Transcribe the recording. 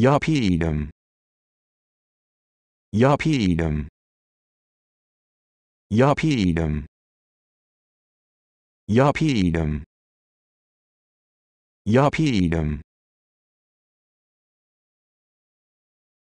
Yapidum. Yapidum. Yapidum. Yapidum. Yapidum.